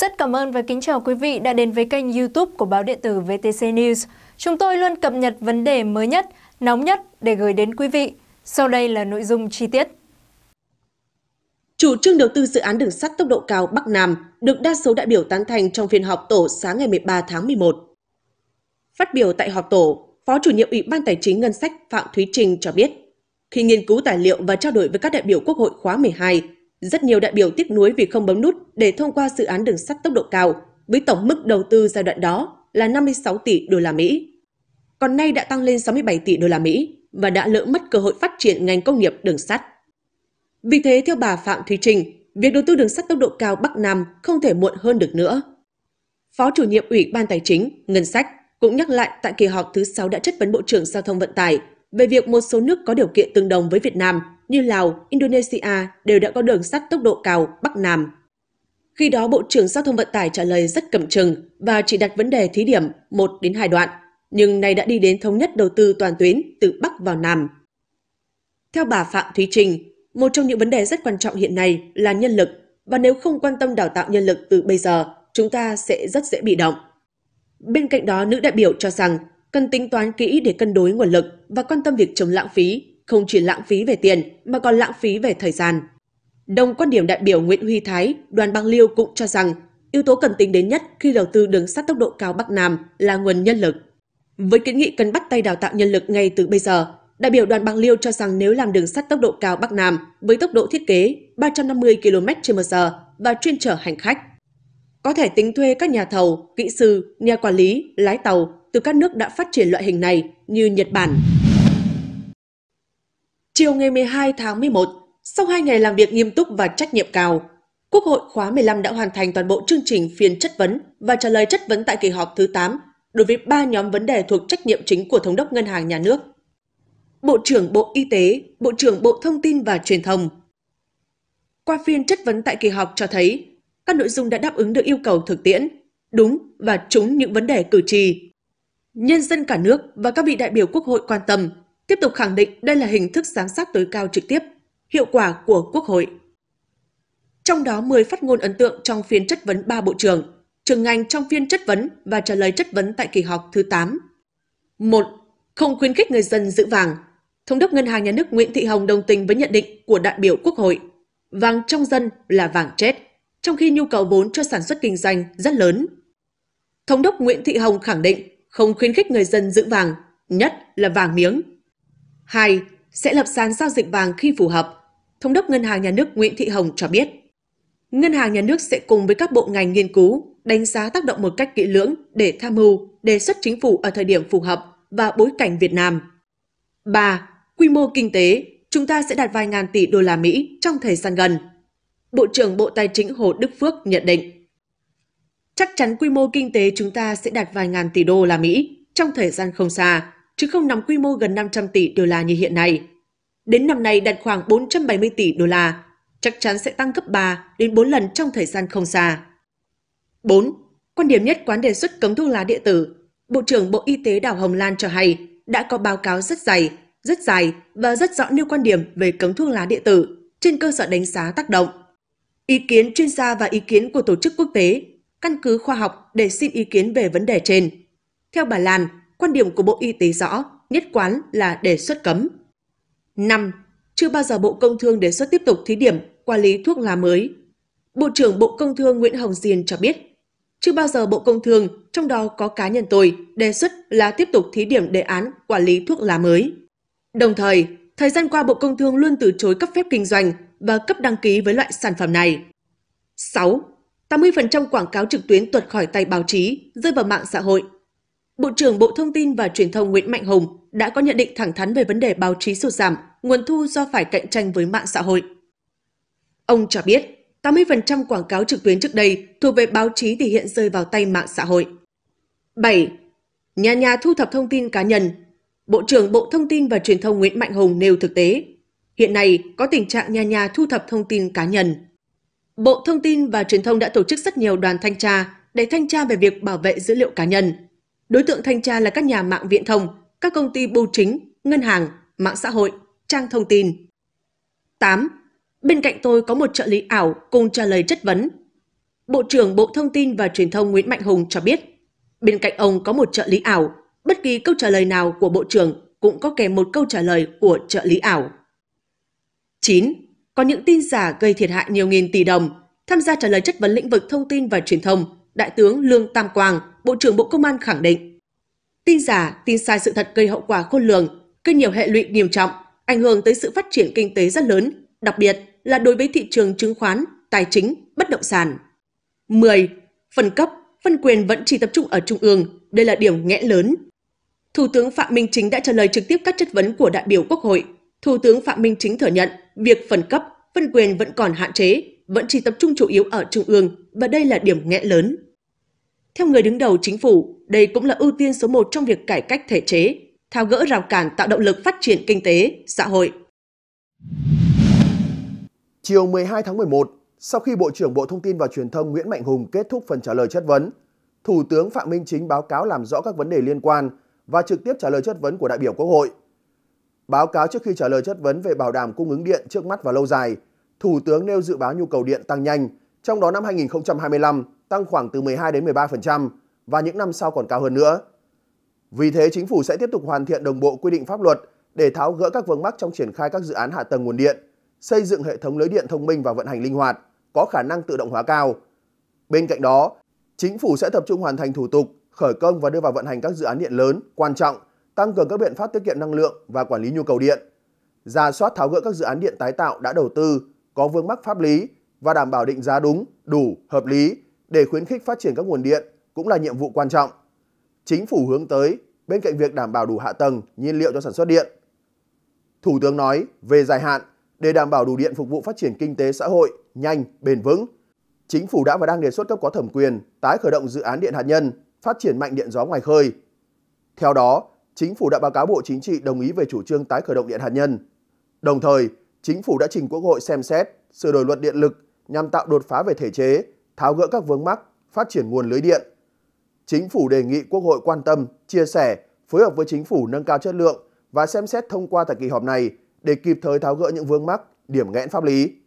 Rất cảm ơn và kính chào quý vị đã đến với kênh youtube của báo điện tử VTC News. Chúng tôi luôn cập nhật vấn đề mới nhất, nóng nhất để gửi đến quý vị. Sau đây là nội dung chi tiết. Chủ trương đầu tư dự án đường sắt tốc độ cao Bắc Nam được đa số đại biểu tán thành trong phiên họp tổ sáng ngày 13 tháng 11. Phát biểu tại họp tổ, Phó chủ nhiệm Ủy ban Tài chính Ngân sách Phạm Thúy Trinh cho biết, khi nghiên cứu tài liệu và trao đổi với các đại biểu Quốc hội khóa 12 rất nhiều đại biểu tiếc nuối vì không bấm nút để thông qua dự án đường sắt tốc độ cao với tổng mức đầu tư giai đoạn đó là 56 tỷ đô la Mỹ. Còn nay đã tăng lên 67 tỷ đô la Mỹ và đã lỡ mất cơ hội phát triển ngành công nghiệp đường sắt. Vì thế, theo bà Phạm Thùy Trinh, việc đầu tư đường sắt tốc độ cao Bắc Nam không thể muộn hơn được nữa. Phó chủ nhiệm Ủy ban Tài chính, Ngân sách cũng nhắc lại tại kỳ họp thứ 6 đã chất vấn Bộ trưởng Giao thông Vận tải về việc một số nước có điều kiện tương đồng với Việt Nam như Lào, Indonesia đều đã có đường sắt tốc độ cao Bắc Nam. Khi đó Bộ trưởng Giao thông Vận tải trả lời rất cầm chừng và chỉ đặt vấn đề thí điểm 1 đến 2 đoạn, nhưng nay đã đi đến thống nhất đầu tư toàn tuyến từ Bắc vào Nam. Theo bà Phạm Thúy Trình, một trong những vấn đề rất quan trọng hiện nay là nhân lực và nếu không quan tâm đào tạo nhân lực từ bây giờ, chúng ta sẽ rất dễ bị động. Bên cạnh đó, nữ đại biểu cho rằng cần tính toán kỹ để cân đối nguồn lực và quan tâm việc chống lãng phí không chỉ lãng phí về tiền mà còn lãng phí về thời gian. Đồng quan điểm đại biểu Nguyễn Huy Thái, đoàn Bang Liêu cũng cho rằng yếu tố cần tính đến nhất khi đầu tư đường sắt tốc độ cao Bắc Nam là nguồn nhân lực. Với kiến nghị cần bắt tay đào tạo nhân lực ngay từ bây giờ, đại biểu đoàn Bang Liêu cho rằng nếu làm đường sắt tốc độ cao Bắc Nam với tốc độ thiết kế 350 km/h và chuyên chở hành khách, có thể tính thuê các nhà thầu, kỹ sư, nhà quản lý, lái tàu từ các nước đã phát triển loại hình này như Nhật Bản, Chiều ngày 12 tháng 11, sau hai ngày làm việc nghiêm túc và trách nhiệm cao, Quốc hội khóa 15 đã hoàn thành toàn bộ chương trình phiên chất vấn và trả lời chất vấn tại kỳ họp thứ 8 đối với ba nhóm vấn đề thuộc trách nhiệm chính của Thống đốc Ngân hàng Nhà nước. Bộ trưởng Bộ Y tế, Bộ trưởng Bộ Thông tin và Truyền thông. Qua phiên chất vấn tại kỳ họp cho thấy, các nội dung đã đáp ứng được yêu cầu thực tiễn, đúng và trúng những vấn đề cử tri. Nhân dân cả nước và các vị đại biểu Quốc hội quan tâm tiếp tục khẳng định đây là hình thức giám sát tối cao trực tiếp, hiệu quả của Quốc hội. Trong đó 10 phát ngôn ấn tượng trong phiên chất vấn 3 bộ trưởng, trường ngành trong phiên chất vấn và trả lời chất vấn tại kỳ họp thứ 8. 1. Không khuyến khích người dân giữ vàng. Thống đốc Ngân hàng Nhà nước Nguyễn Thị Hồng đồng tình với nhận định của đại biểu Quốc hội. Vàng trong dân là vàng chết, trong khi nhu cầu vốn cho sản xuất kinh doanh rất lớn. Thống đốc Nguyễn Thị Hồng khẳng định không khuyến khích người dân giữ vàng, nhất là vàng miếng, 2. Sẽ lập sàn giao dịch vàng khi phù hợp. Thống đốc Ngân hàng Nhà nước Nguyễn Thị Hồng cho biết. Ngân hàng Nhà nước sẽ cùng với các bộ ngành nghiên cứu, đánh giá tác động một cách kỹ lưỡng để tham mưu, đề xuất chính phủ ở thời điểm phù hợp và bối cảnh Việt Nam. 3. Quy mô kinh tế, chúng ta sẽ đạt vài ngàn tỷ đô la Mỹ trong thời gian gần. Bộ trưởng Bộ Tài chính Hồ Đức Phước nhận định. Chắc chắn quy mô kinh tế chúng ta sẽ đạt vài ngàn tỷ đô la Mỹ trong thời gian không xa, chứ không nằm quy mô gần 500 tỷ đô la như hiện nay. Đến năm nay đạt khoảng 470 tỷ đô la, chắc chắn sẽ tăng gấp 3 đến 4 lần trong thời gian không xa. 4. Quan điểm nhất quán đề xuất cấm thuốc lá điện tử, Bộ trưởng Bộ Y tế Đào Hồng Lan cho hay đã có báo cáo rất dày, rất dài và rất rõ nêu quan điểm về cấm thuốc lá điện tử trên cơ sở đánh giá tác động. Ý kiến chuyên gia và ý kiến của tổ chức quốc tế căn cứ khoa học để xin ý kiến về vấn đề trên. Theo bà Lan, Quan điểm của Bộ Y tế rõ, nhất quán là đề xuất cấm. 5. Chưa bao giờ Bộ Công Thương đề xuất tiếp tục thí điểm quản lý thuốc lá mới. Bộ trưởng Bộ Công Thương Nguyễn Hồng Diên cho biết, chưa bao giờ Bộ Công Thương, trong đó có cá nhân tôi, đề xuất là tiếp tục thí điểm đề án quản lý thuốc lá mới. Đồng thời, thời gian qua Bộ Công Thương luôn từ chối cấp phép kinh doanh và cấp đăng ký với loại sản phẩm này. 6. 80% quảng cáo trực tuyến tuột khỏi tay báo chí, rơi vào mạng xã hội Bộ trưởng Bộ Thông tin và Truyền thông Nguyễn Mạnh Hùng đã có nhận định thẳng thắn về vấn đề báo chí sụt giảm, nguồn thu do phải cạnh tranh với mạng xã hội. Ông cho biết, 80% quảng cáo trực tuyến trước đây thuộc về báo chí thì hiện rơi vào tay mạng xã hội. 7. Nhà nhà thu thập thông tin cá nhân. Bộ trưởng Bộ Thông tin và Truyền thông Nguyễn Mạnh Hùng nêu thực tế. Hiện nay có tình trạng nhà nhà thu thập thông tin cá nhân. Bộ Thông tin và Truyền thông đã tổ chức rất nhiều đoàn thanh tra để thanh tra về việc bảo vệ dữ liệu cá nhân, Đối tượng thanh tra là các nhà mạng viễn thông, các công ty bưu chính, ngân hàng, mạng xã hội, trang thông tin. 8. Bên cạnh tôi có một trợ lý ảo cùng trả lời chất vấn. Bộ trưởng Bộ Thông tin và Truyền thông Nguyễn Mạnh Hùng cho biết, bên cạnh ông có một trợ lý ảo, bất kỳ câu trả lời nào của bộ trưởng cũng có kèm một câu trả lời của trợ lý ảo. 9. Có những tin giả gây thiệt hại nhiều nghìn tỷ đồng. Tham gia trả lời chất vấn lĩnh vực thông tin và truyền thông, Đại tướng Lương Tam Quang, Bộ trưởng Bộ Công an khẳng định. Tin giả, tin sai sự thật gây hậu quả khôn lường, gây nhiều hệ lụy nghiêm trọng, ảnh hưởng tới sự phát triển kinh tế rất lớn, đặc biệt là đối với thị trường chứng khoán, tài chính, bất động sản. 10. Phân cấp, phân quyền vẫn chỉ tập trung ở trung ương, đây là điểm nghẽn lớn. Thủ tướng Phạm Minh Chính đã trả lời trực tiếp các chất vấn của đại biểu Quốc hội. Thủ tướng Phạm Minh Chính thừa nhận việc phân cấp, phân quyền vẫn còn hạn chế, vẫn chỉ tập trung chủ yếu ở trung ương và đây là điểm nghẽn lớn. Theo người đứng đầu chính phủ, đây cũng là ưu tiên số một trong việc cải cách thể chế, tháo gỡ rào cản tạo động lực phát triển kinh tế, xã hội. Chiều 12 tháng 11, sau khi Bộ trưởng Bộ Thông tin và Truyền thông Nguyễn Mạnh Hùng kết thúc phần trả lời chất vấn, Thủ tướng Phạm Minh Chính báo cáo làm rõ các vấn đề liên quan và trực tiếp trả lời chất vấn của đại biểu Quốc hội. Báo cáo trước khi trả lời chất vấn về bảo đảm cung ứng điện trước mắt và lâu dài, Thủ tướng nêu dự báo nhu cầu điện tăng nhanh trong đó năm 2025 tăng khoảng từ 12 đến 13% và những năm sau còn cao hơn nữa. Vì thế, chính phủ sẽ tiếp tục hoàn thiện đồng bộ quy định pháp luật để tháo gỡ các vướng mắc trong triển khai các dự án hạ tầng nguồn điện, xây dựng hệ thống lưới điện thông minh và vận hành linh hoạt, có khả năng tự động hóa cao. Bên cạnh đó, chính phủ sẽ tập trung hoàn thành thủ tục, khởi công và đưa vào vận hành các dự án điện lớn, quan trọng, tăng cường các biện pháp tiết kiệm năng lượng và quản lý nhu cầu điện, ra soát tháo gỡ các dự án điện tái tạo đã đầu tư, có vướng mắc pháp lý, và đảm bảo định giá đúng, đủ, hợp lý để khuyến khích phát triển các nguồn điện cũng là nhiệm vụ quan trọng. Chính phủ hướng tới bên cạnh việc đảm bảo đủ hạ tầng, nhiên liệu cho sản xuất điện. Thủ tướng nói về dài hạn, để đảm bảo đủ điện phục vụ phát triển kinh tế xã hội nhanh, bền vững, chính phủ đã và đang đề xuất cấp có thẩm quyền tái khởi động dự án điện hạt nhân, phát triển mạnh điện gió ngoài khơi. Theo đó, chính phủ đã báo cáo Bộ Chính trị đồng ý về chủ trương tái khởi động điện hạt nhân. Đồng thời, chính phủ đã trình Quốc hội xem xét sửa đổi luật điện lực nhằm tạo đột phá về thể chế, tháo gỡ các vướng mắc, phát triển nguồn lưới điện. Chính phủ đề nghị Quốc hội quan tâm, chia sẻ, phối hợp với chính phủ nâng cao chất lượng và xem xét thông qua tại kỳ họp này để kịp thời tháo gỡ những vướng mắc, điểm nghẽn pháp lý.